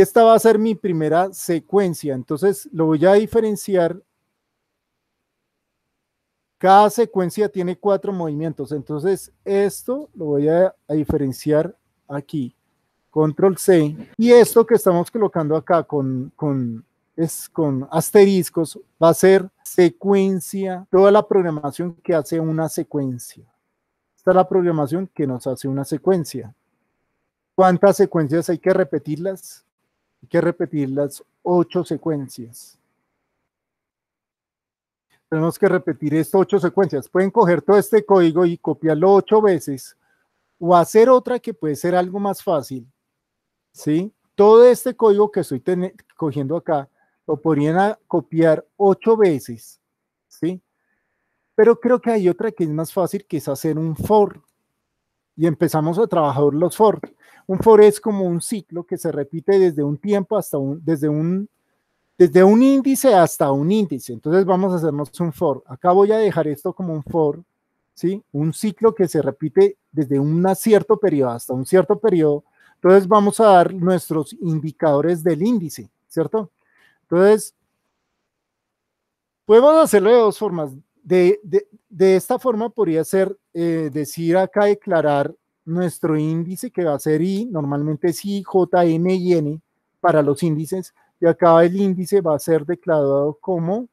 esta va a ser mi primera secuencia. Entonces lo voy a diferenciar. Cada secuencia tiene cuatro movimientos. Entonces esto lo voy a, diferenciar aquí. Control C. Y esto que estamos colocando acá con, con, es con asteriscos va a ser secuencia, toda la programación que hace una secuencia. Esta la programación que nos hace una secuencia. ¿Cuántas secuencias hay que repetirlas? Hay que repetir las ocho secuencias. Tenemos que repetir estas ocho secuencias. Pueden coger todo este código y copiarlo ocho veces o hacer otra que puede ser algo más fácil. ¿Sí? Todo este código que estoy cogiendo acá lo podrían copiar ocho veces. ¿Sí? Pero creo que hay otra que es más fácil, que es hacer un for y empezamos a trabajar los for. Un for es como un ciclo que se repite desde un tiempo hasta un, desde un, desde un índice hasta un índice. Entonces vamos a hacernos un for. Acá voy a dejar esto como un for, ¿sí? Un ciclo que se repite desde un cierto periodo hasta un cierto periodo. Entonces vamos a dar nuestros indicadores del índice, ¿cierto? Entonces, podemos hacerlo de dos formas. de, de esta forma podría ser eh, decir acá declarar nuestro índice que va a ser I, normalmente es I, J, N y N para los índices, y acá el índice va a ser declarado como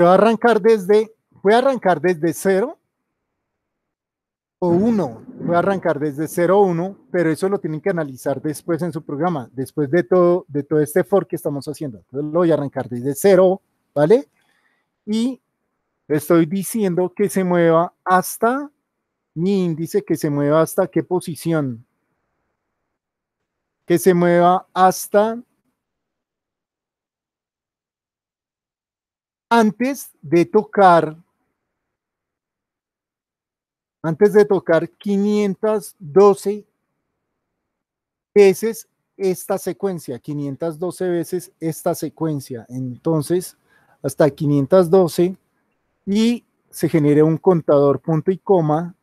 va a arrancar desde, voy a arrancar desde 0 o 1, Voy a arrancar desde 0-1, pero eso lo tienen que analizar después en su programa, después de todo, de todo este for que estamos haciendo. Entonces lo voy a arrancar desde 0, ¿vale? Y estoy diciendo que se mueva hasta mi índice, que se mueva hasta qué posición. Que se mueva hasta antes de tocar antes de tocar 512 veces esta secuencia, 512 veces esta secuencia. Entonces, hasta 512 y se genere un contador punto y coma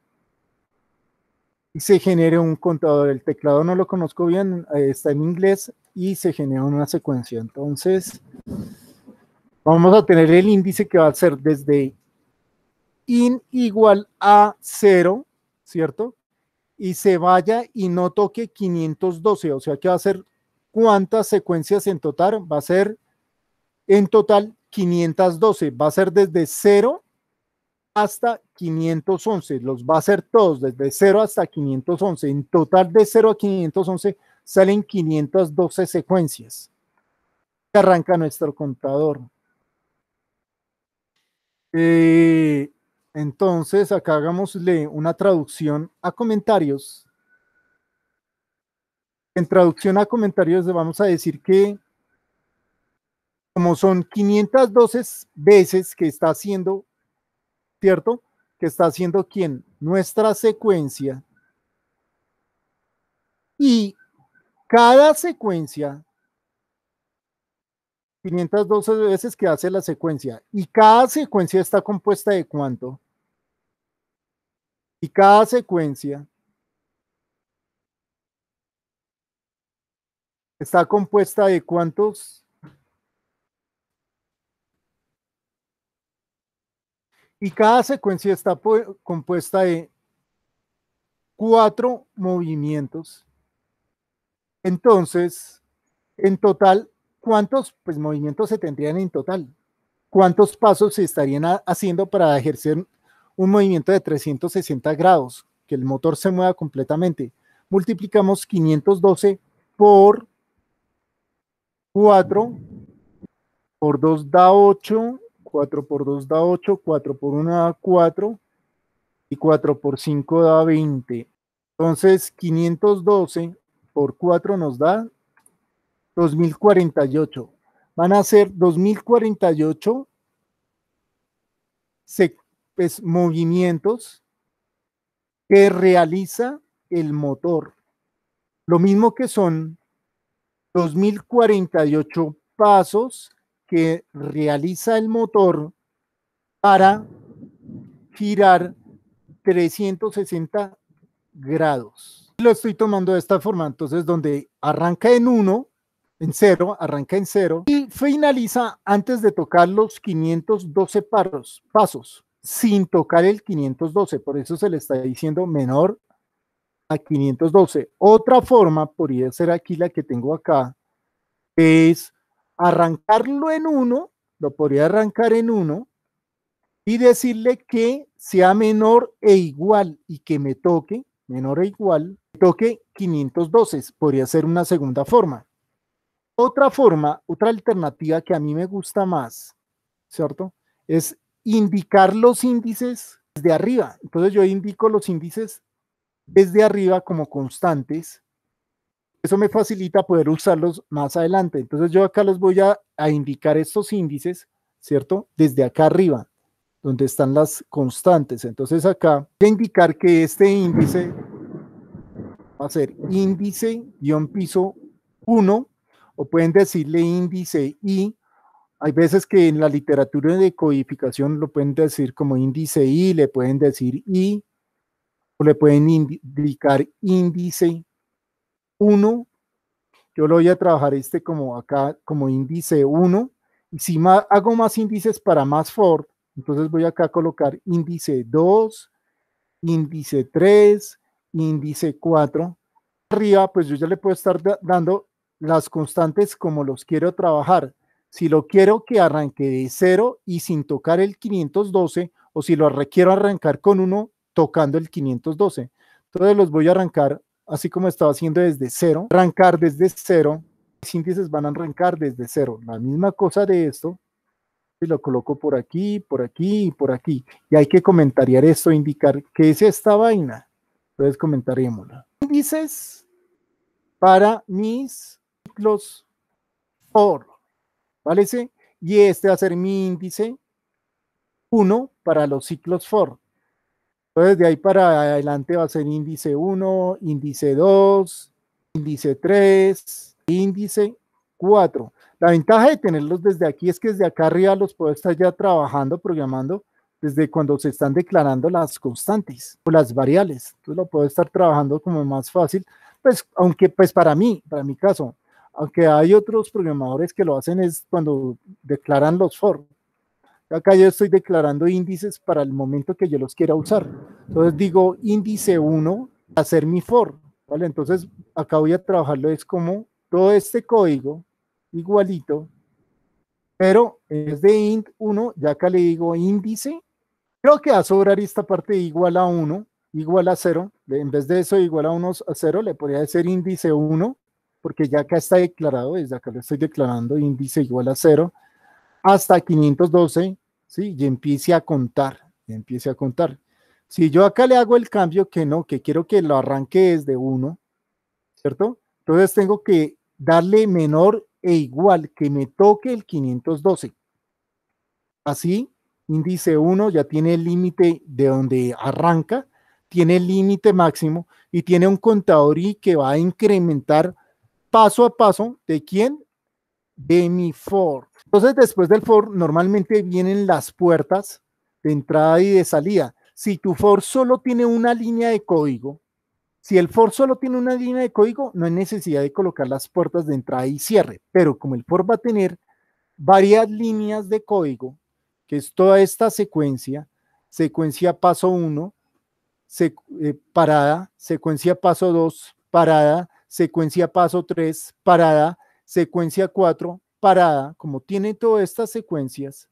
y se genere un contador. El teclado no lo conozco bien, eh, está en inglés y se genera una secuencia. Entonces, vamos a tener el índice que va a ser desde in igual a 0, ¿cierto? Y se vaya y no toque 512, o sea que va a ser cuántas secuencias en total, va a ser en total 512, va a ser desde 0 hasta 511, los va a ser todos desde 0 hasta 511, en total de 0 a 511 salen 512 secuencias. Arranca nuestro contador. Eh, entonces, acá hagámosle una traducción a comentarios. En traducción a comentarios le vamos a decir que como son 512 veces que está haciendo, ¿cierto? Que está haciendo quién? Nuestra secuencia. Y cada secuencia 512 veces que hace la secuencia. ¿Y cada secuencia está compuesta de cuánto? Y cada secuencia está compuesta de cuántos y cada secuencia está compuesta de cuatro movimientos. Entonces, en total ¿cuántos pues, movimientos se tendrían en total? ¿Cuántos pasos se estarían haciendo para ejercer un movimiento de 360 grados, que el motor se mueva completamente? Multiplicamos 512 por 4, por 2 da 8, 4 por 2 da 8, 4 por 1 da 4 y 4 por 5 da 20. Entonces 512 por 4 nos da 2048. Van a ser 2048 pues, movimientos que realiza el motor. Lo mismo que son 2048 pasos que realiza el motor para girar 360 grados. Lo estoy tomando de esta forma, entonces donde arranca en uno en cero, arranca en cero y finaliza antes de tocar los 512 pasos, sin tocar el 512. Por eso se le está diciendo menor a 512. Otra forma podría ser aquí la que tengo acá, es arrancarlo en uno, lo podría arrancar en uno y decirle que sea menor e igual y que me toque, menor e igual, toque 512. Podría ser una segunda forma. Otra forma, otra alternativa que a mí me gusta más, ¿cierto? Es indicar los índices desde arriba. Entonces yo indico los índices desde arriba como constantes. Eso me facilita poder usarlos más adelante. Entonces yo acá les voy a, indicar estos índices, ¿cierto? Desde acá arriba, donde están las constantes. Entonces acá voy a indicar que este índice va a ser índice-piso 1 o pueden decirle índice I. Hay veces que en la literatura de codificación lo pueden decir como índice I, le pueden decir I, o le pueden indicar índice 1. Yo lo voy a trabajar este como acá, como índice 1. Y si hago más índices para más Ford. entonces voy acá a colocar índice 2, índice 3, índice 4. Arriba, pues yo ya le puedo estar dando las constantes como los quiero trabajar. Si lo quiero que arranque de cero y sin tocar el 512 o si lo requiero arrancar con uno tocando el 512. Entonces los voy a arrancar así como estaba haciendo desde cero. Arrancar desde cero. Los índices van a arrancar desde cero. La misma cosa de esto. Y lo coloco por aquí, por aquí y por aquí. Y hay que comentarear esto, indicar qué es esta vaina. Entonces comentaríamos. Índices para mis ciclos for, ¿vale? Y este va a ser mi índice 1 para los ciclos for. Entonces, de ahí para adelante va a ser índice 1, índice 2, índice 3, índice 4. La ventaja de tenerlos desde aquí es que desde acá arriba los puedo estar ya trabajando, programando, desde cuando se están declarando las constantes o las variables. Entonces lo puedo estar trabajando como más fácil, pues aunque pues para mí, para mi caso, aunque hay otros programadores que lo hacen es cuando declaran los for. Acá yo estoy declarando índices para el momento que yo los quiera usar. Entonces digo índice 1, hacer mi for. ¿vale? Entonces acá voy a trabajarlo es como todo este código igualito, pero es de int 1, ya acá le digo índice. Creo que va a sobrar esta parte igual a 1, igual a 0. En vez de eso igual a 1 a 0, le podría decir índice 1 porque ya acá está declarado, desde acá lo estoy declarando, índice igual a 0, hasta 512, ¿sí? Y empiece a contar, y empiece a contar. Si yo acá le hago el cambio que no, que quiero que lo arranque desde 1, ¿cierto? Entonces tengo que darle menor e igual que me toque el 512. Así, índice 1 ya tiene el límite de donde arranca, tiene el límite máximo y tiene un contador y que va a incrementar paso a paso de quién? De mi for. Entonces, después del for, normalmente vienen las puertas de entrada y de salida. Si tu for solo tiene una línea de código, si el for solo tiene una línea de código, no hay necesidad de colocar las puertas de entrada y cierre. Pero como el for va a tener varias líneas de código, que es toda esta secuencia, secuencia paso 1, eh, parada, secuencia paso 2, parada, secuencia paso 3, parada, secuencia 4, parada, como tiene todas estas secuencias,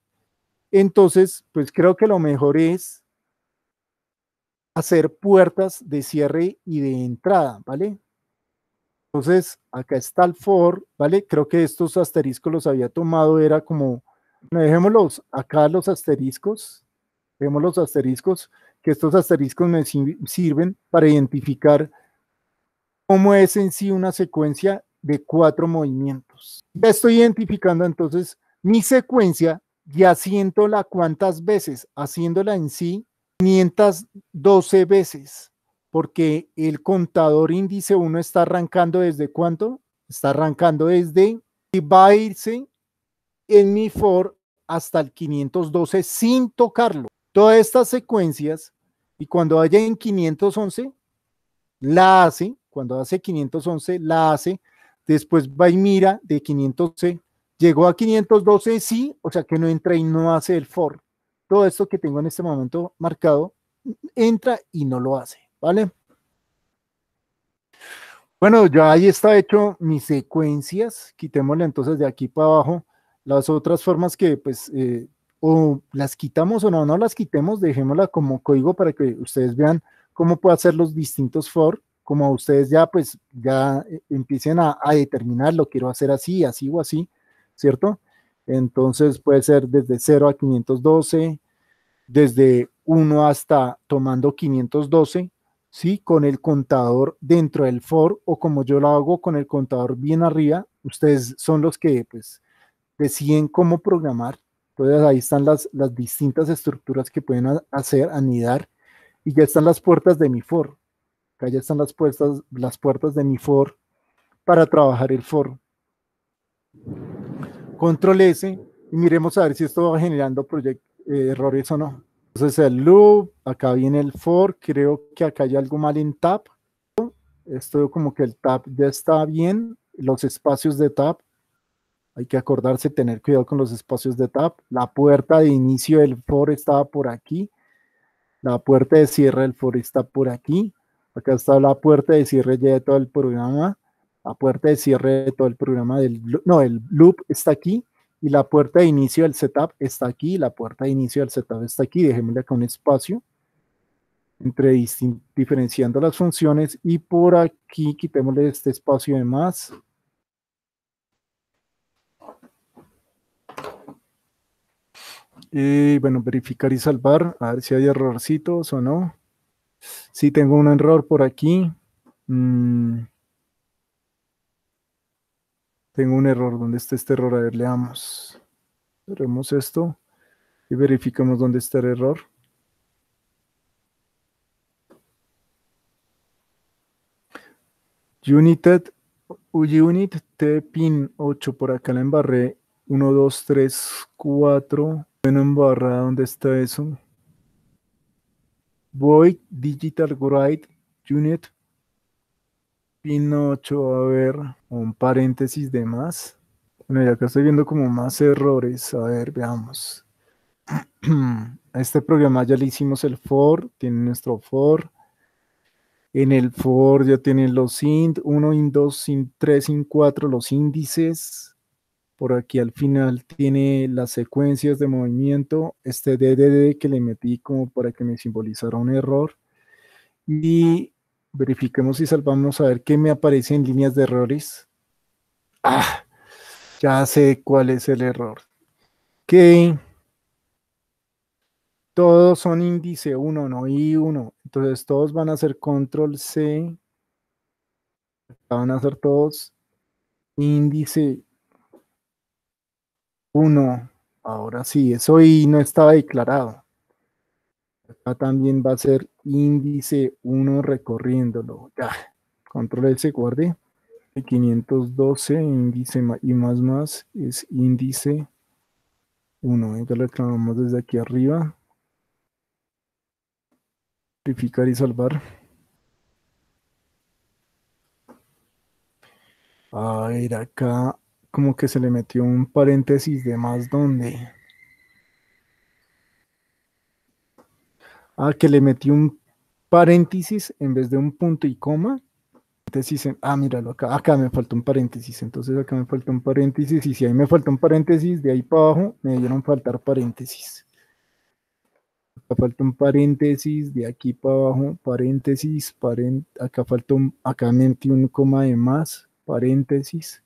entonces, pues creo que lo mejor es hacer puertas de cierre y de entrada, ¿vale? Entonces, acá está el for, ¿vale? Creo que estos asteriscos los había tomado, era como, dejemos dejémoslos acá los asteriscos, dejemos los asteriscos, que estos asteriscos me sirven para identificar cómo es en sí una secuencia de cuatro movimientos. Ya estoy identificando entonces mi secuencia y haciéndola cuántas veces, haciéndola en sí 512 veces, porque el contador índice 1 está arrancando desde cuánto? Está arrancando desde y va a irse en mi for hasta el 512 sin tocarlo. Todas estas secuencias y cuando vaya en 511 la hace cuando hace 511 la hace, después va y mira de 500 500C. llegó a 512, sí, o sea que no entra y no hace el for. Todo esto que tengo en este momento marcado, entra y no lo hace, ¿vale? Bueno, ya ahí está hecho mis secuencias. Quitémosle entonces de aquí para abajo las otras formas que pues eh, o las quitamos o no, no las quitemos, dejémosla como código para que ustedes vean cómo puedo hacer los distintos for como ustedes ya pues ya eh, empiecen a, determinar lo quiero hacer así, así o así, ¿cierto? Entonces puede ser desde 0 a 512, desde 1 hasta tomando 512, ¿sí? Con el contador dentro del for o como yo lo hago con el contador bien arriba, ustedes son los que pues deciden cómo programar. Entonces ahí están las, las distintas estructuras que pueden hacer, anidar y ya están las puertas de mi for. Acá ya están las puertas, las puertas de mi for para trabajar el for Control S y miremos a ver si esto va generando eh, errores o no. Entonces el loop, acá viene el for, creo que acá hay algo mal en tab. Esto como que el tab ya está bien, los espacios de tab. Hay que acordarse, tener cuidado con los espacios de tab. La puerta de inicio del for estaba por aquí. La puerta de cierre del for está por aquí. Acá está la puerta de cierre ya de todo el programa. La puerta de cierre de todo el programa del no, el loop está aquí y la puerta de inicio del setup está aquí, la puerta de inicio del setup está aquí, dejémosle acá un espacio entre diferenciando las funciones y por aquí quitémosle este espacio de más. Y bueno, verificar y salvar, a ver si hay errorcitos o no. Si tengo un error por aquí. Mm. Tengo un error. ¿Dónde está este error? A ver, leamos. Cerremos esto y verificamos dónde está el error. United, unit T pin 8, por acá la embarré. 1, 2, 3, 4. Bueno, embarrada, ¿dónde está eso? Void, Digital Write Unit, pin Pinocho, a ver, un paréntesis de más. Bueno, ya acá estoy viendo como más errores. A ver, veamos. A este programa ya le hicimos el for, tiene nuestro for. En el for ya tienen los int 1, int 2, int 3, int 4, los índices, por aquí al final tiene las secuencias de movimiento, este DDD que le metí como para que me simbolizara un error. Y verifiquemos y salvamos a ver qué me aparece en líneas de errores. Ah, ya sé cuál es el error. Que todos son índice 1, no I1. Entonces todos van a hacer control C. Van a hacer todos índice 1, ahora sí, eso y no estaba declarado. Acá también va a ser índice 1 recorriéndolo. Ya, control S, guarde. 512, índice y más más, es índice 1. Ya lo reclamamos desde aquí arriba. Verificar y salvar. A ver, acá como que se le metió un paréntesis de más donde. Ah, que le metió un paréntesis en vez de un punto y coma. Entonces, ah, míralo acá, acá me faltó un paréntesis, entonces acá me faltó un paréntesis, y si ahí me faltó un paréntesis, de ahí para abajo me dieron faltar paréntesis. Acá falta un paréntesis, de aquí para abajo, paréntesis, acá faltó, acá metí un coma de más, paréntesis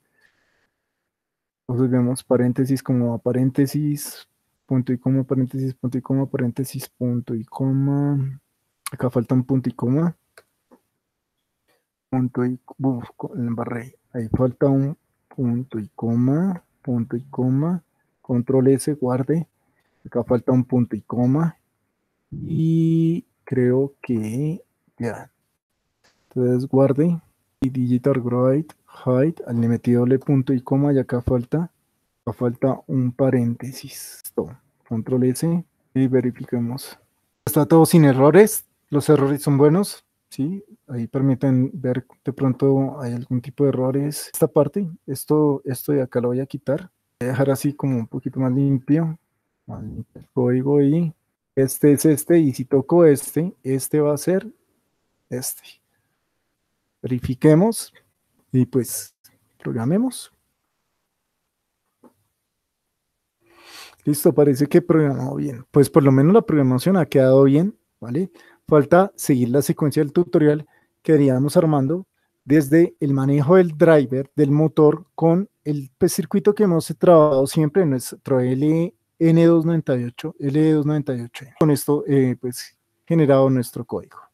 entonces vemos paréntesis como paréntesis, punto y coma, paréntesis, punto y coma, paréntesis, punto y coma. Acá falta un punto y coma. Punto y el Ahí falta un punto y coma, punto y coma. Control S, guarde. Acá falta un punto y coma. Y creo que ya. Entonces guarde y digitar write hide, le metí doble punto y coma, y acá falta, acá falta un paréntesis. Control S y verifiquemos. Está todo sin errores, los errores son buenos, ¿sí? Ahí permiten ver de pronto hay algún tipo de errores. Esta parte, esto, esto de acá lo voy a quitar, voy a dejar así como un poquito más limpio. El código y este es este, y si toco este, este va a ser este. Verifiquemos. Y pues, programemos. Listo, parece que he programado bien. Pues por lo menos la programación ha quedado bien, ¿vale? Falta seguir la secuencia del tutorial que haríamos armando desde el manejo del driver, del motor, con el pues, circuito que hemos trabajado siempre, nuestro LN298, L298. E con esto, eh, pues, generado nuestro código.